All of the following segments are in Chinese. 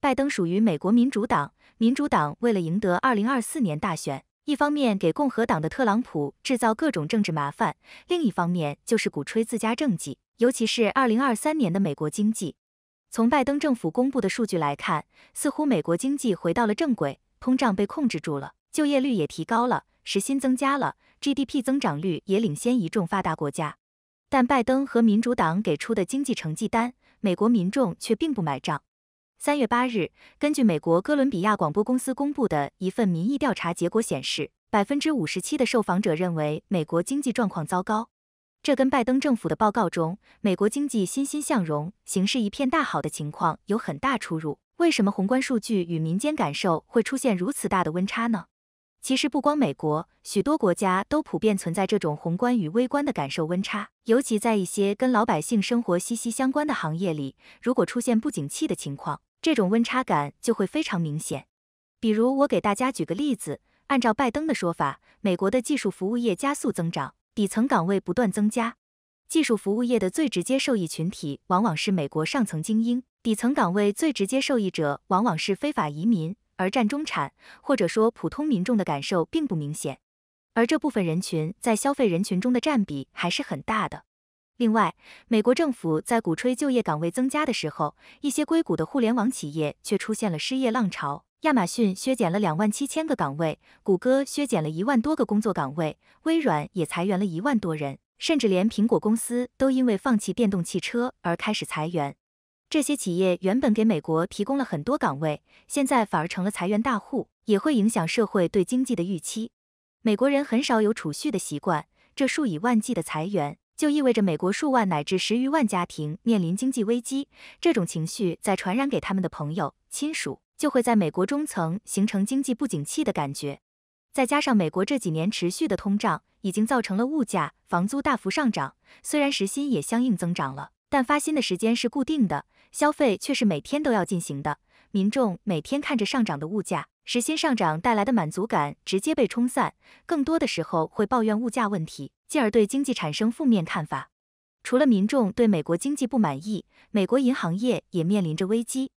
拜登属于美国民主党，民主党为了赢得二零二四年大选，一方面给共和党的特朗普制造各种政治麻烦，另一方面就是鼓吹自家政绩，尤其是二零二三年的美国经济。从拜登政府公布的数据来看，似乎美国经济回到了正轨，通胀被控制住了，就业率也提高了，时薪增加了，GDP 增长率也领先一众发达国家。但拜登和民主党给出的经济成绩单，美国民众却并不买账。三月八日，根据美国哥伦比亚广播公司公布的一份民意调查结果显示，百分之五十七的受访者认为美国经济状况糟糕，这跟拜登政府的报告中美国经济欣欣向荣、形势一片大好的情况有很大出入。为什么宏观数据与民间感受会出现如此大的温差呢？其实不光美国，许多国家都普遍存在这种宏观与微观的感受温差，尤其在一些跟老百姓生活息息相关的行业里，如果出现不景气的情况。这种温差感就会非常明显。比如，我给大家举个例子：按照拜登的说法，美国的技术服务业加速增长，底层岗位不断增加。技术服务业的最直接受益群体往往是美国上层精英，底层岗位最直接受益者往往是非法移民，而占中产或者说普通民众的感受并不明显。而这部分人群在消费人群中的占比还是很大的。另外，美国政府在鼓吹就业岗位增加的时候，一些硅谷的互联网企业却出现了失业浪潮。亚马逊削减了两万七千个岗位，谷歌削减了一万多个工作岗位，微软也裁员了一万多人，甚至连苹果公司都因为放弃电动汽车而开始裁员。这些企业原本给美国提供了很多岗位，现在反而成了裁员大户，也会影响社会对经济的预期。美国人很少有储蓄的习惯，这数以万计的裁员。就意味着美国数万乃至十余万家庭面临经济危机，这种情绪在传染给他们的朋友、亲属，就会在美国中层形成经济不景气的感觉。再加上美国这几年持续的通胀，已经造成了物价、房租大幅上涨。虽然时薪也相应增长了，但发薪的时间是固定的，消费却是每天都要进行的，民众每天看着上涨的物价。时薪上涨带来的满足感直接被冲散，更多的时候会抱怨物价问题，进而对经济产生负面看法。除了民众对美国经济不满意，美国银行业也面临着危机。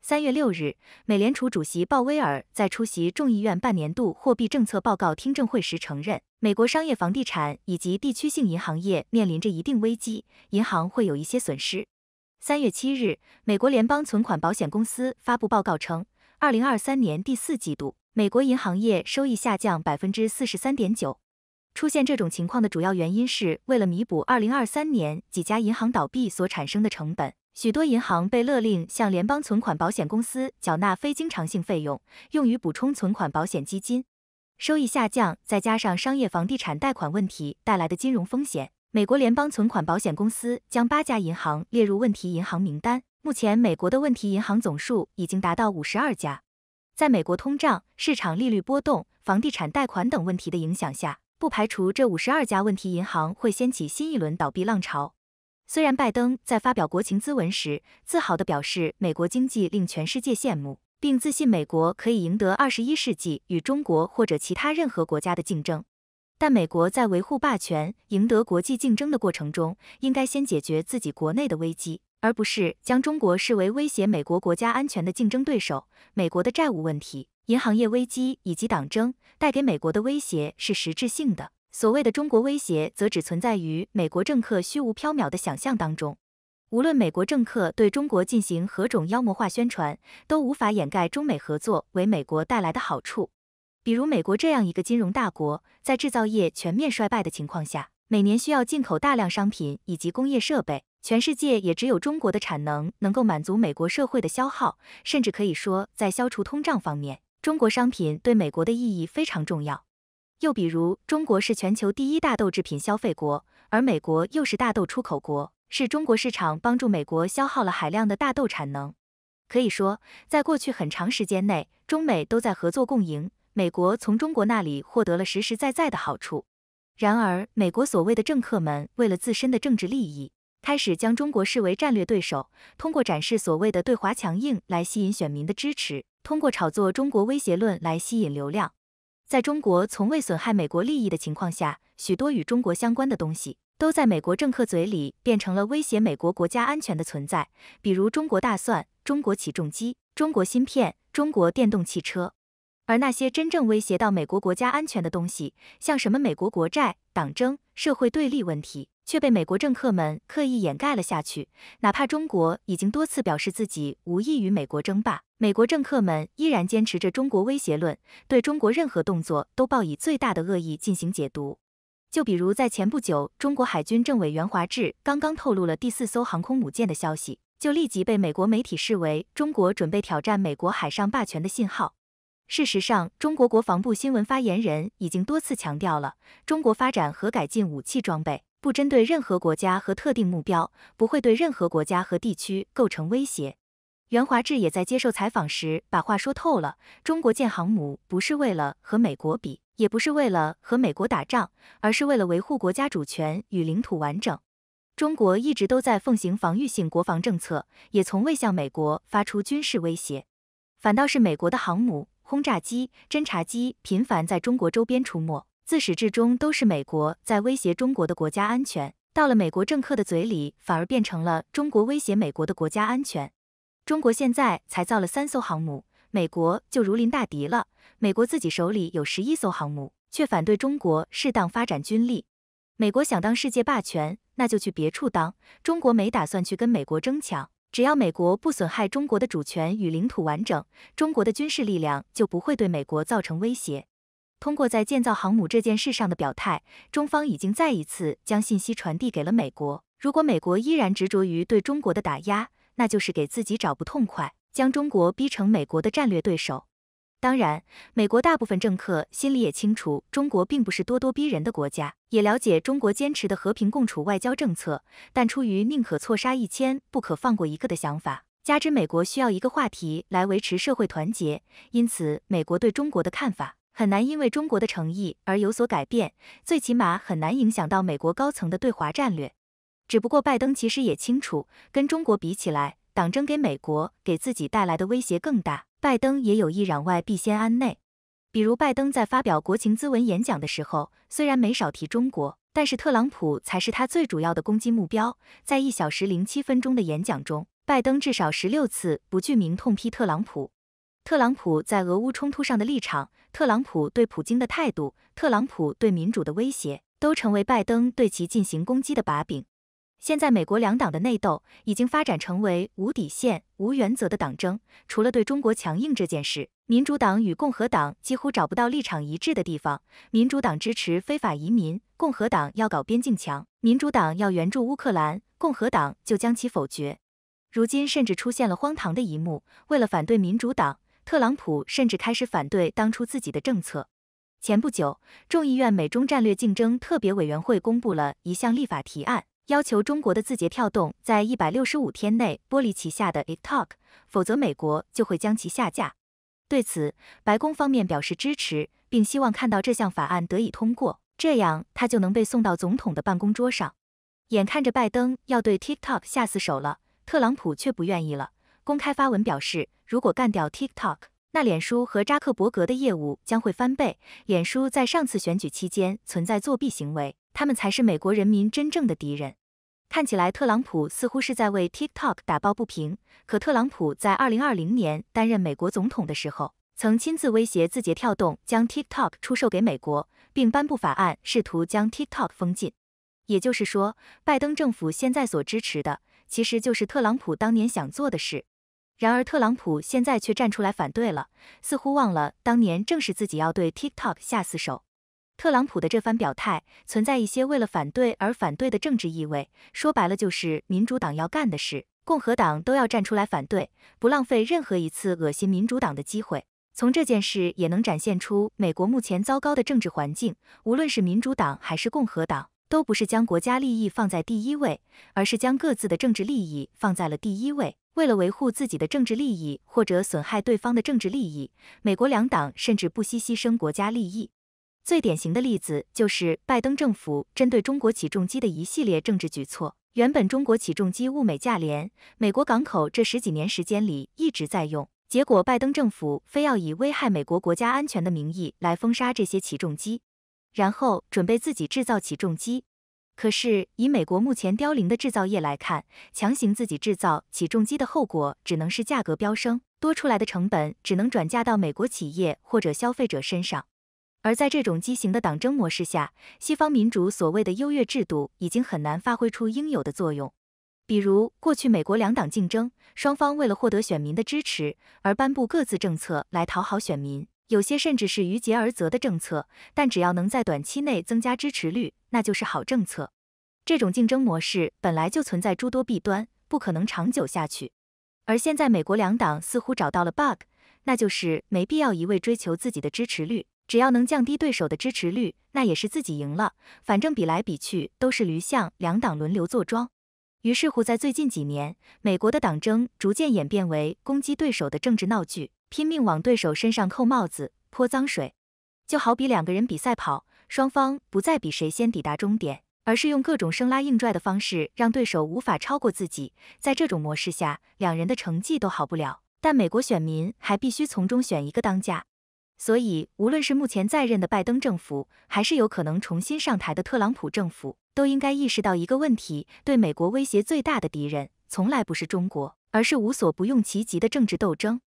三月六日，美联储主席鲍威尔在出席众议院半年度货币政策报告听证会时承认，美国商业房地产以及地区性银行业面临着一定危机，银行会有一些损失。三月七日，美国联邦存款保险公司发布报告称。二零二三年第四季度，美国银行业收益下降百分之四十三点九。出现这种情况的主要原因是为了弥补二零二三年几家银行倒闭所产生的成本，许多银行被勒令向联邦存款保险公司缴纳非经常性费用，用于补充存款保险基金。收益下降，再加上商业房地产贷款问题带来的金融风险，美国联邦存款保险公司将八家银行列入问题银行名单。目前，美国的问题银行总数已经达到五十二家。在美国通胀、市场利率波动、房地产贷款等问题的影响下，不排除这五十二家问题银行会掀起新一轮倒闭浪潮。虽然拜登在发表国情咨文时自豪地表示，美国经济令全世界羡慕，并自信美国可以赢得二十一世纪与中国或者其他任何国家的竞争。但美国在维护霸权、赢得国际竞争的过程中，应该先解决自己国内的危机，而不是将中国视为威胁美国国家安全的竞争对手。美国的债务问题、银行业危机以及党争带给美国的威胁是实质性的，所谓的中国威胁则只存在于美国政客虚无缥缈的想象当中。无论美国政客对中国进行何种妖魔化宣传，都无法掩盖中美合作为美国带来的好处。比如美国这样一个金融大国，在制造业全面衰败的情况下，每年需要进口大量商品以及工业设备。全世界也只有中国的产能能够满足美国社会的消耗，甚至可以说，在消除通胀方面，中国商品对美国的意义非常重要。又比如，中国是全球第一大豆制品消费国，而美国又是大豆出口国，是中国市场帮助美国消耗了海量的大豆产能。可以说，在过去很长时间内，中美都在合作共赢。美国从中国那里获得了实实在在的好处，然而，美国所谓的政客们为了自身的政治利益，开始将中国视为战略对手，通过展示所谓的对华强硬来吸引选民的支持，通过炒作中国威胁论来吸引流量。在中国从未损害美国利益的情况下，许多与中国相关的东西，都在美国政客嘴里变成了威胁美国国家安全的存在，比如中国大蒜、中国起重机、中国芯片、中国电动汽车。而那些真正威胁到美国国家安全的东西，像什么美国国债、党争、社会对立问题，却被美国政客们刻意掩盖了下去。哪怕中国已经多次表示自己无意与美国争霸，美国政客们依然坚持着中国威胁论，对中国任何动作都抱以最大的恶意进行解读。就比如在前不久，中国海军政委袁华志刚刚透露了第四艘航空母舰的消息，就立即被美国媒体视为中国准备挑战美国海上霸权的信号。事实上，中国国防部新闻发言人已经多次强调了，中国发展和改进武器装备不针对任何国家和特定目标，不会对任何国家和地区构成威胁。袁华志也在接受采访时把话说透了：中国建航母不是为了和美国比，也不是为了和美国打仗，而是为了维护国家主权与领土完整。中国一直都在奉行防御性国防政策，也从未向美国发出军事威胁，反倒是美国的航母。轰炸机、侦察机频繁在中国周边出没，自始至终都是美国在威胁中国的国家安全。到了美国政客的嘴里，反而变成了中国威胁美国的国家安全。中国现在才造了三艘航母，美国就如临大敌了。美国自己手里有十一艘航母，却反对中国适当发展军力。美国想当世界霸权，那就去别处当。中国没打算去跟美国争抢。只要美国不损害中国的主权与领土完整，中国的军事力量就不会对美国造成威胁。通过在建造航母这件事上的表态，中方已经再一次将信息传递给了美国。如果美国依然执着于对中国的打压，那就是给自己找不痛快，将中国逼成美国的战略对手。当然，美国大部分政客心里也清楚，中国并不是咄咄逼人的国家，也了解中国坚持的和平共处外交政策。但出于宁可错杀一千，不可放过一个的想法，加之美国需要一个话题来维持社会团结，因此美国对中国的看法很难因为中国的诚意而有所改变，最起码很难影响到美国高层的对华战略。只不过拜登其实也清楚，跟中国比起来，党争给美国给自己带来的威胁更大。拜登也有意攘外必先安内，比如拜登在发表国情咨文演讲的时候，虽然没少提中国，但是特朗普才是他最主要的攻击目标。在一小时零七分钟的演讲中，拜登至少十六次不具名痛批特朗普。特朗普在俄乌冲突上的立场，特朗普对普京的态度，特朗普对民主的威胁，都成为拜登对其进行攻击的把柄。现在，美国两党的内斗已经发展成为无底线、无原则的党争。除了对中国强硬这件事，民主党与共和党几乎找不到立场一致的地方。民主党支持非法移民，共和党要搞边境墙；民主党要援助乌克兰，共和党就将其否决。如今，甚至出现了荒唐的一幕：为了反对民主党，特朗普甚至开始反对当初自己的政策。前不久，众议院美中战略竞争特别委员会公布了一项立法提案。要求中国的字节跳动在一百六十五天内剥离旗下的 TikTok，否则美国就会将其下架。对此，白宫方面表示支持，并希望看到这项法案得以通过，这样它就能被送到总统的办公桌上。眼看着拜登要对 TikTok 下死手了，特朗普却不愿意了，公开发文表示，如果干掉 TikTok，那脸书和扎克伯格的业务将会翻倍。脸书在上次选举期间存在作弊行为，他们才是美国人民真正的敌人。看起来特朗普似乎是在为 TikTok 打抱不平，可特朗普在2020年担任美国总统的时候，曾亲自威胁字节跳动将 TikTok 出售给美国，并颁布法案试图将 TikTok 封禁。也就是说，拜登政府现在所支持的，其实就是特朗普当年想做的事。然而，特朗普现在却站出来反对了，似乎忘了当年正是自己要对 TikTok 下死手。特朗普的这番表态存在一些为了反对而反对的政治意味，说白了就是民主党要干的事，共和党都要站出来反对，不浪费任何一次恶心民主党的机会。从这件事也能展现出美国目前糟糕的政治环境，无论是民主党还是共和党，都不是将国家利益放在第一位，而是将各自的政治利益放在了第一位。为了维护自己的政治利益或者损害对方的政治利益，美国两党甚至不惜牺牲国家利益。最典型的例子就是拜登政府针对中国起重机的一系列政治举措。原本中国起重机物美价廉，美国港口这十几年时间里一直在用，结果拜登政府非要以危害美国国家安全的名义来封杀这些起重机，然后准备自己制造起重机。可是，以美国目前凋零的制造业来看，强行自己制造起重机的后果，只能是价格飙升，多出来的成本只能转嫁到美国企业或者消费者身上。而在这种畸形的党争模式下，西方民主所谓的优越制度已经很难发挥出应有的作用。比如，过去美国两党竞争，双方为了获得选民的支持而颁布各自政策来讨好选民。有些甚至是于节而泽的政策，但只要能在短期内增加支持率，那就是好政策。这种竞争模式本来就存在诸多弊端，不可能长久下去。而现在，美国两党似乎找到了 bug，那就是没必要一味追求自己的支持率，只要能降低对手的支持率，那也是自己赢了。反正比来比去都是驴象，两党轮流坐庄。于是乎，在最近几年，美国的党争逐渐演变为攻击对手的政治闹剧，拼命往对手身上扣帽子、泼脏水。就好比两个人比赛跑，双方不再比谁先抵达终点，而是用各种生拉硬拽的方式让对手无法超过自己。在这种模式下，两人的成绩都好不了。但美国选民还必须从中选一个当家。所以，无论是目前在任的拜登政府，还是有可能重新上台的特朗普政府。都应该意识到一个问题：对美国威胁最大的敌人，从来不是中国，而是无所不用其极的政治斗争。